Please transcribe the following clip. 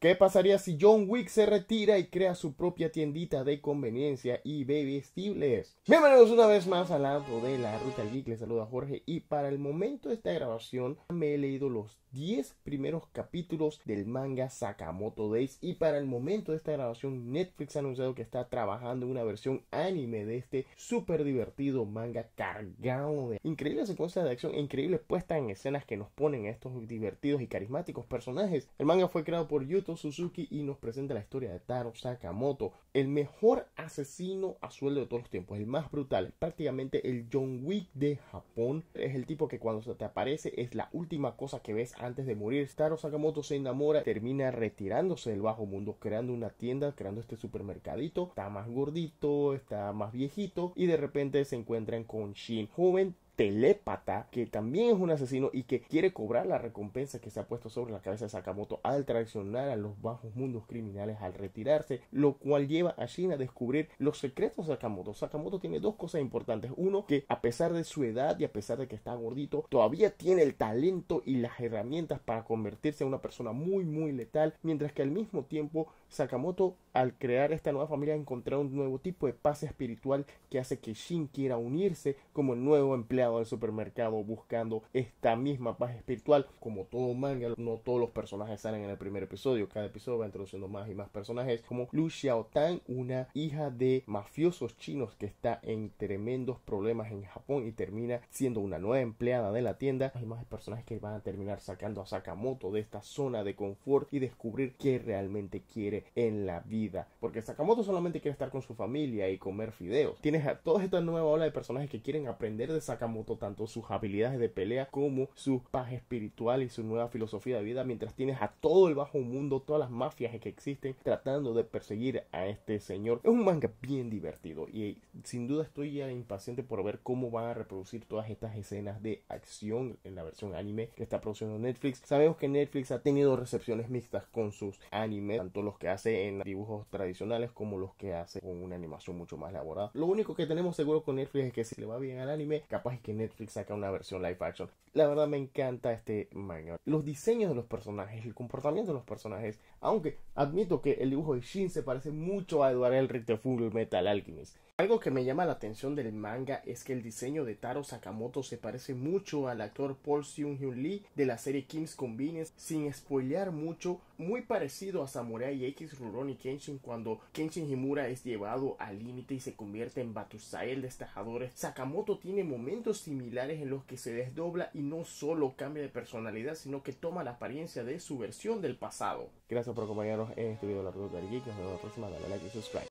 ¿Qué pasaría si John Wick se retira y crea su propia tiendita de conveniencia y bebestibles? Bienvenidos una vez más al lado de la Ruta Geek, les saluda Jorge y para el momento de esta grabación me he leído los 10 primeros capítulos del manga Sakamoto Days y para el momento de esta grabación Netflix ha anunciado que está trabajando en una versión anime de este súper divertido manga cargado de increíbles secuencias de acción, e increíbles puestas en escenas que nos ponen a estos divertidos y carismáticos personajes. El manga fue creado por YouTube Suzuki y nos presenta la historia de Taro Sakamoto, el mejor asesino a sueldo de todos los tiempos, el más brutal, prácticamente el John Wick de Japón. Es el tipo que cuando se te aparece es la última cosa que ves antes de morir. Taro Sakamoto se enamora, termina retirándose del bajo mundo, creando una tienda, creando este supermercadito. Está más gordito, está más viejito y de repente se encuentran con Shin, joven telépata que también es un asesino y que quiere cobrar la recompensa que se ha puesto sobre la cabeza de Sakamoto al traicionar a los bajos mundos criminales al retirarse, lo cual lleva a Shin a descubrir los secretos de Sakamoto. Sakamoto tiene dos cosas importantes. Uno, que a pesar de su edad y a pesar de que está gordito, todavía tiene el talento y las herramientas para convertirse en una persona muy, muy letal, mientras que al mismo tiempo Sakamoto al crear esta nueva familia encontrar un nuevo tipo de paz espiritual que hace que Shin quiera unirse como el nuevo empleado del al supermercado buscando esta misma paz espiritual. Como todo manga, no todos los personajes salen en el primer episodio. Cada episodio va introduciendo más y más personajes, como Lu tan una hija de mafiosos chinos que está en tremendos problemas en Japón y termina siendo una nueva empleada de la tienda. Hay más personajes que van a terminar sacando a Sakamoto de esta zona de confort y descubrir qué realmente quiere en la vida. Porque Sakamoto solamente quiere estar con su familia y comer fideos. Tienes a toda esta nueva ola de personajes que quieren aprender de Sakamoto tanto sus habilidades de pelea como su paz espiritual y su nueva filosofía de vida, mientras tienes a todo el bajo mundo, todas las mafias que existen tratando de perseguir a este señor. Es un manga bien divertido y sin duda estoy ya impaciente por ver cómo van a reproducir todas estas escenas de acción en la versión anime que está produciendo Netflix. Sabemos que Netflix ha tenido recepciones mixtas con sus animes, tanto los que hace en dibujos tradicionales como los que hace con una animación mucho más elaborada. Lo único que tenemos seguro con Netflix es que si le va bien al anime, capaz que Netflix saca una versión live action. La verdad me encanta este manga. Los diseños de los personajes, el comportamiento de los personajes, aunque admito que el dibujo de Shin se parece mucho a Eduardo Elric de Full Metal Alchemist. Algo que me llama la atención del manga es que el diseño de Taro Sakamoto se parece mucho al actor Paul Seung-hyun Lee de la serie Kim's Convenience, sin spoilear mucho, muy parecido a Samurai X, Rurouni Kenshin cuando Kenshin Himura es llevado al límite y se convierte en Batusai el Sakamoto tiene momentos similares en los que se desdobla y no solo cambia de personalidad, sino que toma la apariencia de su versión del pasado. Gracias por acompañarnos en este video largo de Geek. Nos vemos la próxima. Dale like y subscribe.